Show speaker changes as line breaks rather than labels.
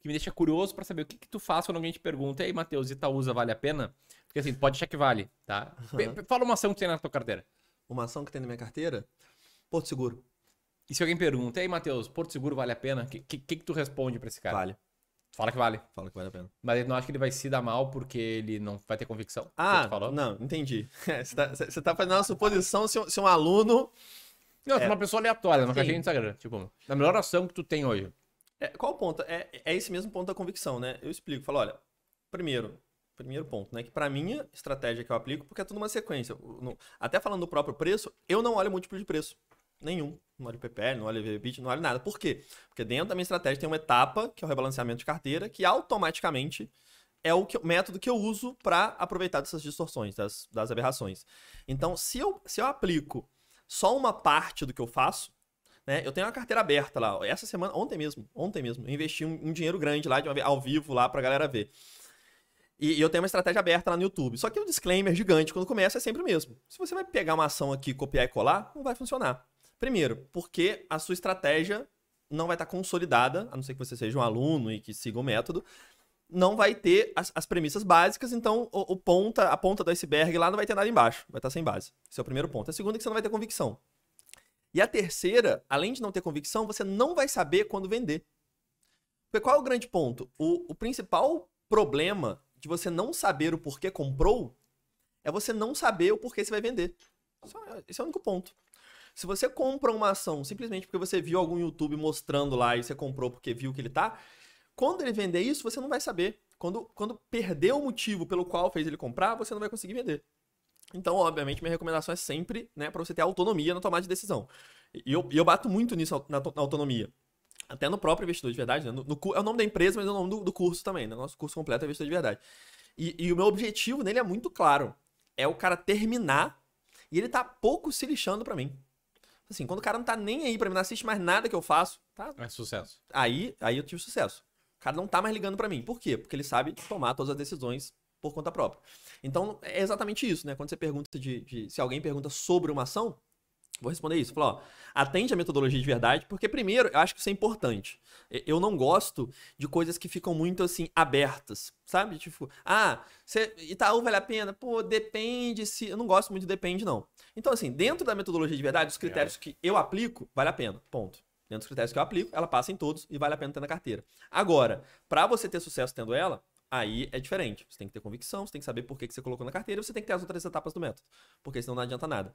que me deixa curioso para saber o que, que tu faz quando alguém te pergunta, e aí, Matheus, Itaúsa vale a pena? Porque assim, pode achar que vale, tá? Uhum. Fala uma ação que tem na tua carteira. Uma ação que tem na minha carteira? Porto Seguro. E se alguém pergunta, e aí, Matheus, Porto Seguro vale a pena? O que, que, que, tu responde para esse cara? Vale. Fala que vale. Fala que vale a pena. Mas ele não acha que ele vai se dar mal porque ele não vai ter convicção. Ah,
falou? não, entendi. você, tá, tá fazendo uma suposição se um, se um aluno. Não, é, é. uma pessoa aleatória, uma caixinha de Instagram. Tipo, na melhor ação que tu tem hoje. É, qual o ponto? É, é esse mesmo ponto da convicção, né? Eu explico. Falo, olha, primeiro, primeiro ponto, né? Que para minha estratégia que eu aplico, porque é tudo uma sequência. No, até falando do próprio preço, eu não olho múltiplo de preço. Nenhum. Não olho PPL, não olho vbit não olho nada. Por quê? Porque dentro da minha estratégia tem uma etapa, que é o rebalanceamento de carteira, que automaticamente é o, que, o método que eu uso para aproveitar dessas distorções, das, das aberrações. Então, se eu, se eu aplico só uma parte do que eu faço, né? Eu tenho uma carteira aberta lá. Essa semana, ontem mesmo, ontem mesmo, eu investi um, um dinheiro grande lá, de uma, ao vivo lá pra galera ver. E, e eu tenho uma estratégia aberta lá no YouTube. Só que o um disclaimer gigante quando começa é sempre o mesmo. Se você vai pegar uma ação aqui, copiar e colar, não vai funcionar. Primeiro, porque a sua estratégia não vai estar tá consolidada, a não ser que você seja um aluno e que siga o método, não vai ter as, as premissas básicas, então o, o, ponta, a ponta do iceberg lá não vai ter nada embaixo, vai estar tá sem base. Esse é o primeiro ponto. A segunda é que você não vai ter convicção. E a terceira, além de não ter convicção, você não vai saber quando vender. Porque qual é o grande ponto? O, o principal problema de você não saber o porquê comprou é você não saber o porquê você vai vender. Esse é o único ponto. Se você compra uma ação simplesmente porque você viu algum YouTube mostrando lá e você comprou porque viu que ele tá, quando ele vender isso, você não vai saber. Quando, quando perder o motivo pelo qual fez ele comprar, você não vai conseguir vender. Então, obviamente, minha recomendação é sempre né, para você ter autonomia na tomada de decisão. E eu, eu bato muito nisso na, na autonomia. Até no próprio investidor de verdade, né? no, no, é o nome da empresa, mas é o nome do, do curso também. Né? Nosso curso completo é investidor de verdade. E, e, o meu objetivo nele é muito claro. É o cara terminar e ele tá pouco se lixando para mim. Assim, quando o cara não tá nem aí para mim, não assiste mais nada que eu faço, tá? É sucesso. Aí, aí eu tive sucesso. O cara não tá mais ligando para mim. Por quê? Porque ele sabe tomar todas as decisões por conta própria. Então, é exatamente isso, né? Quando você pergunta de, de se alguém pergunta sobre uma ação, Vou responder isso. Falar, ó, atende a metodologia de verdade, porque primeiro, eu acho que isso é importante. Eu não gosto de coisas que ficam muito assim abertas, sabe? Tipo, ah, você, Itaú vale a pena? Pô, depende se. Eu não gosto muito de depende, não. Então, assim, dentro da metodologia de verdade, os é. critérios que eu aplico, vale a pena. Ponto. Dentro dos critérios que eu aplico, ela passa em todos e vale a pena ter na carteira. Agora, para você ter sucesso tendo ela, Aí é diferente. Você tem que ter convicção, você tem que saber por que, você colocou na carteira você tem que ter as outras etapas do método. Porque senão não adianta nada.